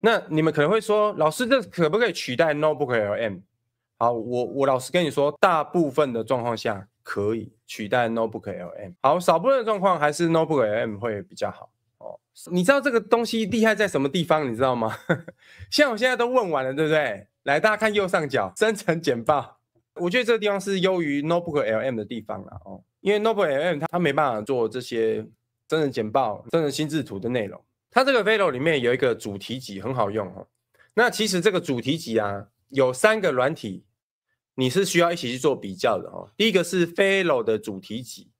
那你们可能会说，老师，这可不可以取代 Notebook LM？好，我我老实跟你说，大部分的状况下可以取代 Notebook LM。好，少部分的状况还是 Notebook LM 会比较好哦。你知道这个东西厉害在什么地方？你知道吗？像我现在都问完了，对不对？来，大家看右上角生成简报。我觉得这个地方是优于 Notebook LM 的地方了哦，因为 Notebook LM 它它没办法做这些生成简报、生成心智图的内容。它这个 v e l o 里面有一个主题集，很好用哦。那其实这个主题集啊，有三个软体，你是需要一起去做比较的哦。第一个是 v e l o 的主题集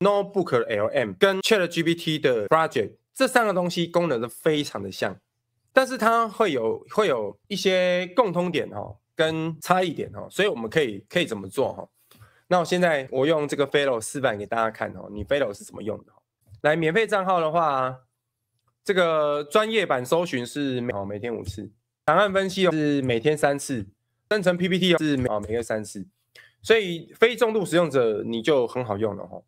，Notebook L M 跟 Chat GPT 的 Project，这三个东西功能都非常的像，但是它会有会有一些共通点哦，跟差异点哦，所以我们可以可以怎么做哈？那我现在我用这个 v e l o 示范给大家看哦，你 v e l o 是怎么用的？来，免费账号的话。这个专业版搜寻是每哦每天五次，档案分析是每天三次，生成 PPT 是每哦每月三次，所以非重度使用者你就很好用了哈。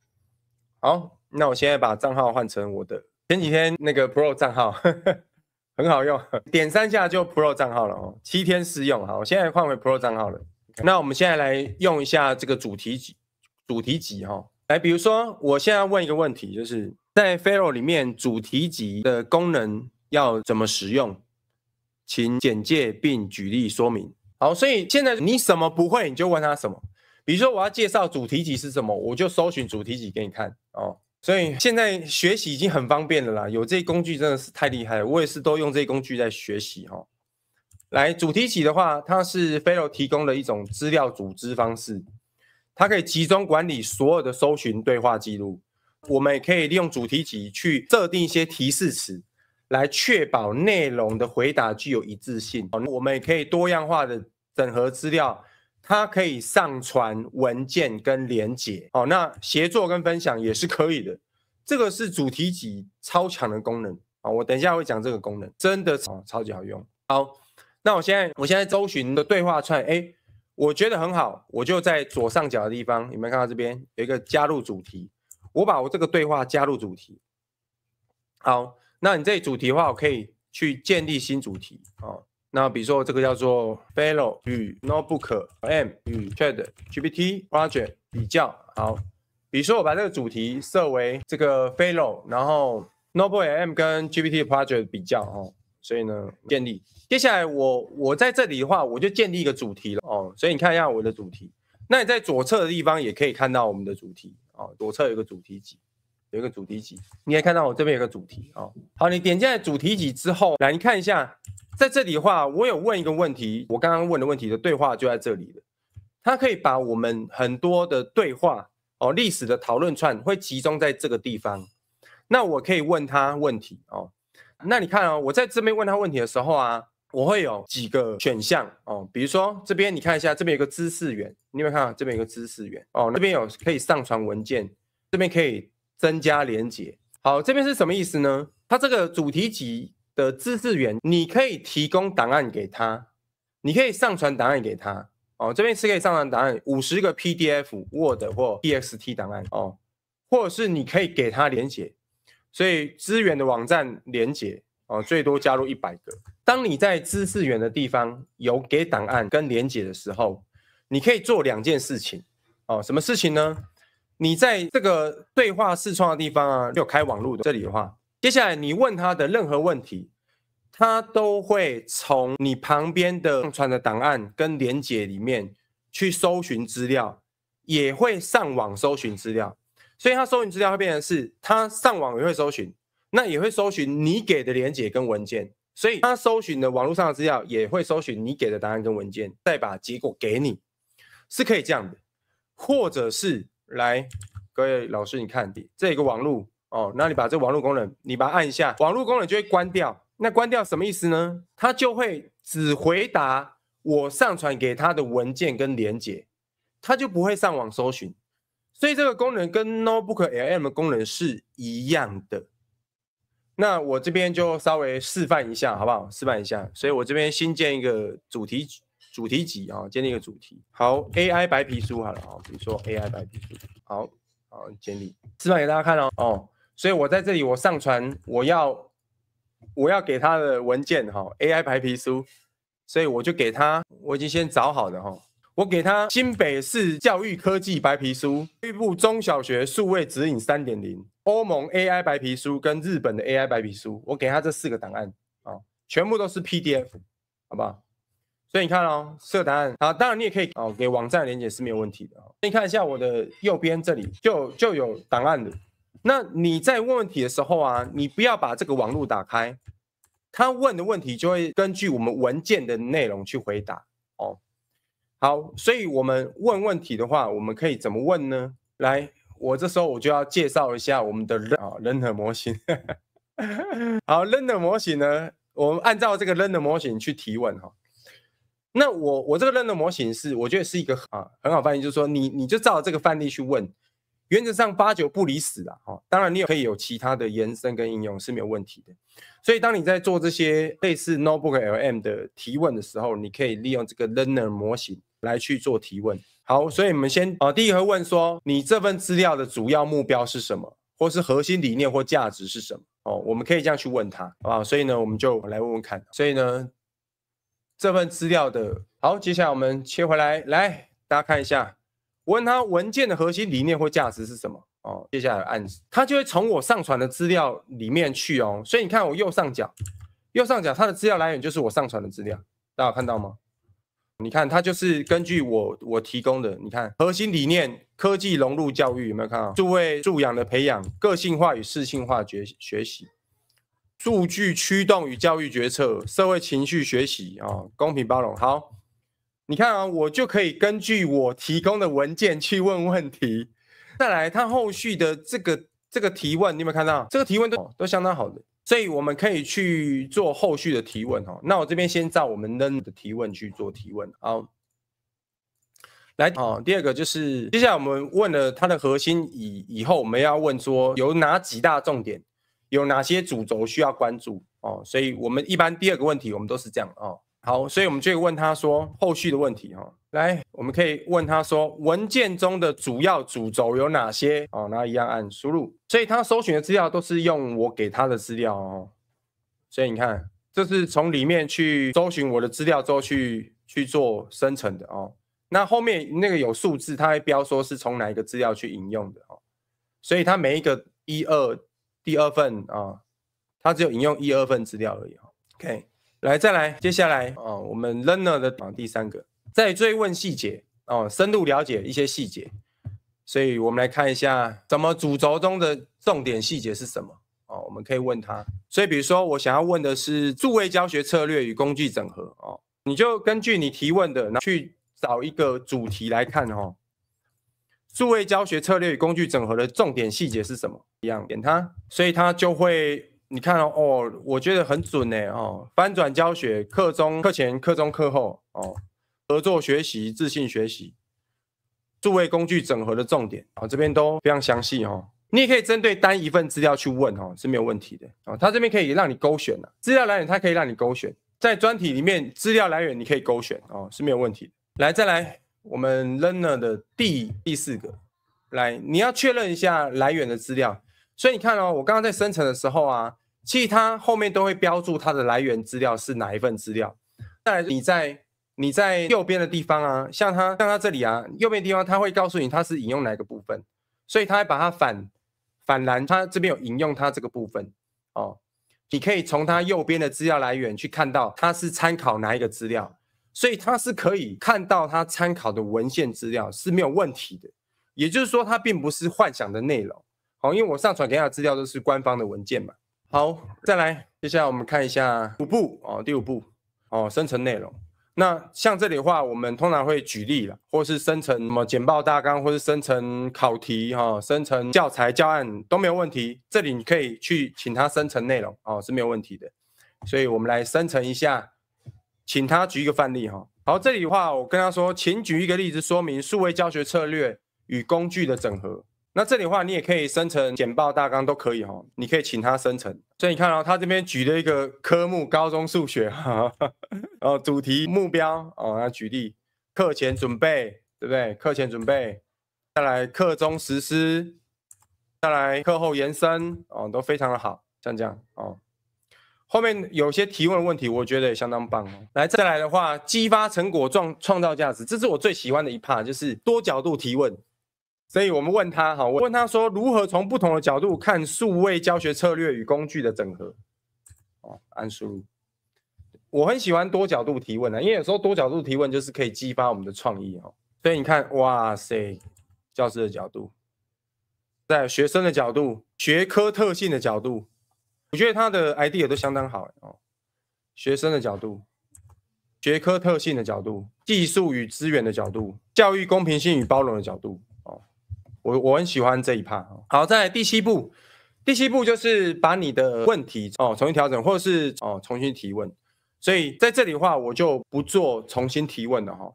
好，那我现在把账号换成我的前几天那个 Pro 账号，很好用，点三下就 Pro 账号了哦。七天试用，好，我现在换回 Pro 账号了。那我们现在来用一下这个主题主题集哈，来，比如说我现在问一个问题，就是。在飞 h a r o 里面，主题集的功能要怎么使用？请简介并举例说明。好，所以现在你什么不会，你就问他什么。比如说，我要介绍主题集是什么，我就搜寻主题集给你看哦。所以现在学习已经很方便了啦，有这些工具真的是太厉害了。我也是都用这些工具在学习哈。来，主题集的话，它是飞 h a r o 提供的一种资料组织方式，它可以集中管理所有的搜寻对话记录。我们也可以利用主题集去设定一些提示词，来确保内容的回答具有一致性。我们也可以多样化的整合资料，它可以上传文件跟连结。哦，那协作跟分享也是可以的。这个是主题集超强的功能啊！我等一下会讲这个功能，真的超超级好用。好，那我现在我现在搜寻的对话串，哎，我觉得很好，我就在左上角的地方，有没有看到这边有一个加入主题？我把我这个对话加入主题。好，那你这主题的话，我可以去建立新主题哦。那比如说这个叫做 Pharo 与 Notebook M 与 Chat GPT Project 比较好。比如说我把这个主题设为这个 Pharo，然后 Notebook M 跟 GPT Project 比较哦。所以呢，建立。接下来我我在这里的话，我就建立一个主题了哦。所以你看一下我的主题。那你在左侧的地方也可以看到我们的主题。哦，左侧有个主题集，有一个主题集，你可以看到我这边有个主题啊。好，你点进主题集之后，来你看一下，在这里的话，我有问一个问题，我刚刚问的问题的对话就在这里了。它可以把我们很多的对话哦，历史的讨论串会集中在这个地方。那我可以问他问题哦。那你看哦，我在这边问他问题的时候啊。我会有几个选项哦，比如说这边你看一下，这边有个知识源，你有没有看？到？这边有个知识源哦，这边有可以上传文件，这边可以增加连接。好，这边是什么意思呢？它这个主题集的知识源，你可以提供档案给他，你可以上传档案给他哦。这边是可以上传档案，五十个 PDF、Word 或 TXT 档案哦，或者是你可以给他连接，所以资源的网站连接。哦，最多加入一百个。当你在知识源的地方有给档案跟连接的时候，你可以做两件事情。哦，什么事情呢？你在这个对话视窗的地方啊，有开网络的这里的话，接下来你问他的任何问题，他都会从你旁边的上传的档案跟连接里面去搜寻资料，也会上网搜寻资料。所以他搜寻资料会变成是，他上网也会搜寻。那也会搜寻你给的连接跟文件，所以他搜寻的网络上的资料也会搜寻你给的答案跟文件，再把结果给你，是可以这样的。或者是来，各位老师，你看这个网络哦，那你把这网络功能你把它按一下，网络功能就会关掉。那关掉什么意思呢？它就会只回答我上传给他的文件跟连接，它就不会上网搜寻。所以这个功能跟 Notebook LM 的功能是一样的。那我这边就稍微示范一下，好不好？示范一下，所以我这边新建一个主题主题集啊，建立一个主题，好，AI 白皮书好了啊，比如说 AI 白皮书，好好建立，示范给大家看哦。哦，所以我在这里我上传我要我要给他的文件哈，AI 白皮书，所以我就给他，我已经先找好的哈。我给他《新北市教育科技白皮书》、教育部中小学数位指引三点零、欧盟 AI 白皮书跟日本的 AI 白皮书，我给他这四个档案啊，全部都是 PDF，好不好？所以你看哦，四个档案啊，当然你也可以哦，给网站连接是没有问题的啊。你看一下我的右边这里就就有档案的。那你在问问题的时候啊，你不要把这个网络打开，他问的问题就会根据我们文件的内容去回答哦。好，所以我们问问题的话，我们可以怎么问呢？来，我这时候我就要介绍一下我们的啊人 e n e r 模型。好，l e a n e r 模型呢，我们按照这个人的 n e r 模型去提问哈。那我我这个人的 n e r 模型是，我觉得是一个啊很好翻译，就是说你你就照这个范例去问，原则上八九不离十了哈。当然你也可以有其他的延伸跟应用是没有问题的。所以当你在做这些类似 notebook L M 的提问的时候，你可以利用这个 learner 模型。来去做提问，好，所以我们先啊，第一个问说，你这份资料的主要目标是什么，或是核心理念或价值是什么？哦，我们可以这样去问他，好不好？所以呢，我们就来问问看。所以呢，这份资料的，好，接下来我们切回来，来，大家看一下，我问他文件的核心理念或价值是什么？哦，接下来按，他就会从我上传的资料里面去哦。所以你看我右上角，右上角它的资料来源就是我上传的资料，大家有看到吗？你看，他就是根据我我提供的，你看核心理念，科技融入教育有没有看到？诸位素养的培养，个性化与适性化学学习，数据驱动与教育决策，社会情绪学习啊，公平包容。好，你看啊，我就可以根据我提供的文件去问问题。再来，他后续的这个这个提问，你有没有看到？这个提问都都相当好的。所以我们可以去做后续的提问哈，那我这边先照我们扔的提问去做提问啊。来啊，第二个就是接下来我们问了它的核心以以后，我们要问说有哪几大重点，有哪些主轴需要关注哦。所以，我们一般第二个问题，我们都是这样哦。好，所以我们就问他说后续的问题哈。来，我们可以问他说文件中的主要主轴有哪些哦？那一样按输入，所以他搜寻的资料都是用我给他的资料哦。所以你看，这是从里面去搜寻我的资料之后去去做生成的哦。那后面那个有数字，它还标说是从哪一个资料去引用的哦。所以它每一个一二第二份啊，它只有引用一二份资料而已哦。OK。来，再来，接下来啊，我们 learner 的第三个，再追问细节哦，深入了解一些细节。所以，我们来看一下，怎么主轴中的重点细节是什么哦，我们可以问他。所以，比如说我想要问的是，数位教学策略与工具整合哦，你就根据你提问的，去找一个主题来看哦。数位教学策略与工具整合的重点细节是什么？一样点它，所以它就会。你看哦，我觉得很准呢哦。翻转教学课中、课前、课中、课后哦，合作学习、自信学习、助位工具整合的重点哦，这边都非常详细哦。你也可以针对单一份资料去问哦，是没有问题的哦。他这边可以让你勾选的资料来源，它可以让你勾选在专题里面资料来源，你可以勾选哦，是没有问题。来再来，我们 learner 的第第四个，来你要确认一下来源的资料。所以你看哦，我刚刚在生成的时候啊，其实它后面都会标注它的来源资料是哪一份资料。来，你在你在右边的地方啊，像它像它这里啊，右边地方它会告诉你它是引用哪一个部分，所以它把它反反蓝，它这边有引用它这个部分哦。你可以从它右边的资料来源去看到它是参考哪一个资料，所以它是可以看到它参考的文献资料是没有问题的，也就是说它并不是幻想的内容。好，因为我上传给他的资料都是官方的文件嘛。好，再来，接下来我们看一下五步哦，第五步哦，生成内容。那像这里的话，我们通常会举例了，或是生成什么简报大纲，或是生成考题哈，生成教材教案都没有问题。这里你可以去请他生成内容哦，是没有问题的。所以我们来生成一下，请他举一个范例哈。好，这里的话，我跟他说，请举一个例子说明数位教学策略与工具的整合。那这里的话，你也可以生成简报大纲都可以哦。你可以请他生成。所以你看哦，他这边举了一个科目，高中数学，然后主题目标哦，那举例，课前准备，对不对？课前准备，再来课中实施，再来课后延伸，哦，都非常的好，像这样哦。后面有些提问问题，我觉得也相当棒哦。来再来的话，激发成果创创造价值，这是我最喜欢的一 part，就是多角度提问。所以我们问他，我问他说如何从不同的角度看数位教学策略与工具的整合？哦，安淑，我很喜欢多角度提问啊，因为有时候多角度提问就是可以激发我们的创意哦。所以你看，哇塞，教师的角度，在学生的角度，学科特性的角度，我觉得他的 idea 都相当好哦。学生的角度，学科特性的角度，技术与资源的角度，教育公平性与包容的角度。我我很喜欢这一趴。好，在第七步，第七步就是把你的问题哦重新调整，或者是哦重新提问。所以在这里的话，我就不做重新提问了哈。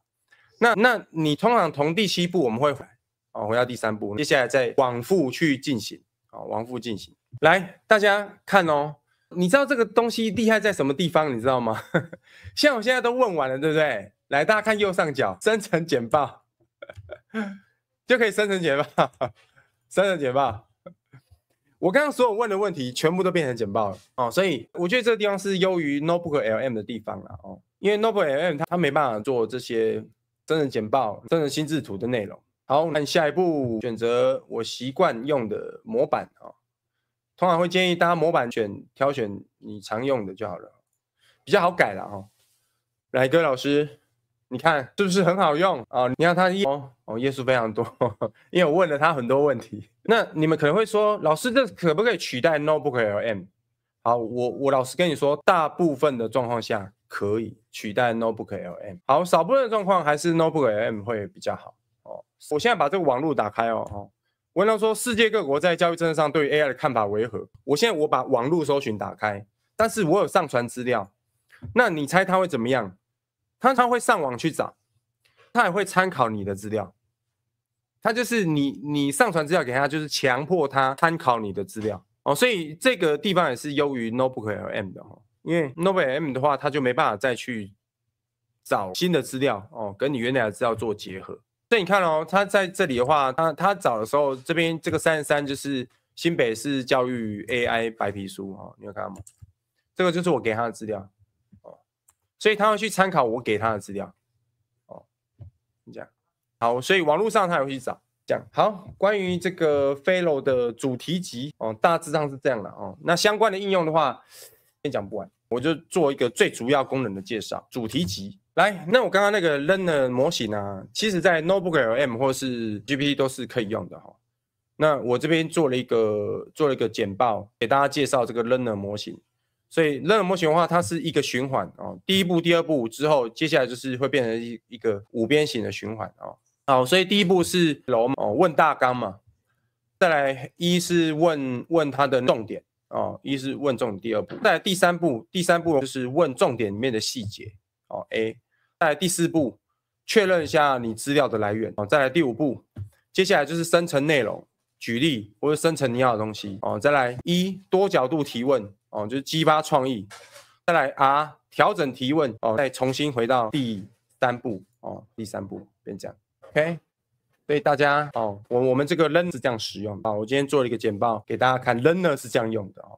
那那你通常从第七步，我们会哦回到第三步，接下来再往复去进行啊，往复进行。来，大家看哦，你知道这个东西厉害在什么地方，你知道吗？像我现在都问完了，对不对？来，大家看右上角生成简报。就可以生成简报，生成简报。我刚刚所有问的问题全部都变成简报了哦，所以我觉得这个地方是优于 Notebook L M 的地方了哦，因为 Notebook L M 它它没办法做这些真正简报、真正心智图的内容。好，看下一步，选择我习惯用的模板啊。通常会建议大家模板选挑选你常用的就好了，比较好改了哦。来，各位老师。你看是不是很好用啊？你看他哦哦，页数非常多，因为我问了他很多问题。那你们可能会说，老师这可不可以取代 Notebook LM？好，我我老实跟你说，大部分的状况下可以取代 Notebook LM。好，少部分的状况还是 Notebook LM 会比较好哦。我现在把这个网络打开哦哦，我跟他说，世界各国在教育政策上对 AI 的看法为何？我现在我把网络搜寻打开，但是我有上传资料，那你猜他会怎么样？他他会上网去找，他也会参考你的资料，他就是你你上传资料给他，就是强迫他参考你的资料哦。所以这个地方也是优于 Notebook M 的哦，因为 Notebook M 的话，他就没办法再去找新的资料哦，跟你原来的资料做结合。所以你看哦，他在这里的话，他他找的时候，这边这个三十三就是新北市教育 AI 白皮书哦，你有看到吗？这个就是我给他的资料。所以他会去参考我给他的资料，哦，这样，好，所以网络上他也会去找，这样好。关于这个 Fellow 的主题集，哦，大致上是这样的哦。那相关的应用的话，先讲不完，我就做一个最主要功能的介绍。主题集来，那我刚刚那个 learner 模型啊，其实在 notebook M 或是 G P T 都是可以用的哈。那我这边做了一个做了一个简报，给大家介绍这个 learner 模型。所以，内容模型话，它是一个循环哦。第一步、第二步之后，接下来就是会变成一一个五边形的循环哦。好，所以第一步是楼哦，问大纲嘛。再来，一是问问它的重点哦，一是问重点。第二步，再来第三步，第三步就是问重点里面的细节哦。A，再来第四步，确认一下你资料的来源哦。再来第五步，接下来就是生成内容，举例或者生成你要的东西哦。再来一多角度提问。哦，就是激发创意，再来啊调整提问哦，再重新回到第三步哦，第三步边讲，OK，对大家哦，我我们这个扔是这样使用啊，我今天做了一个简报给大家看，扔呢是这样用的哦。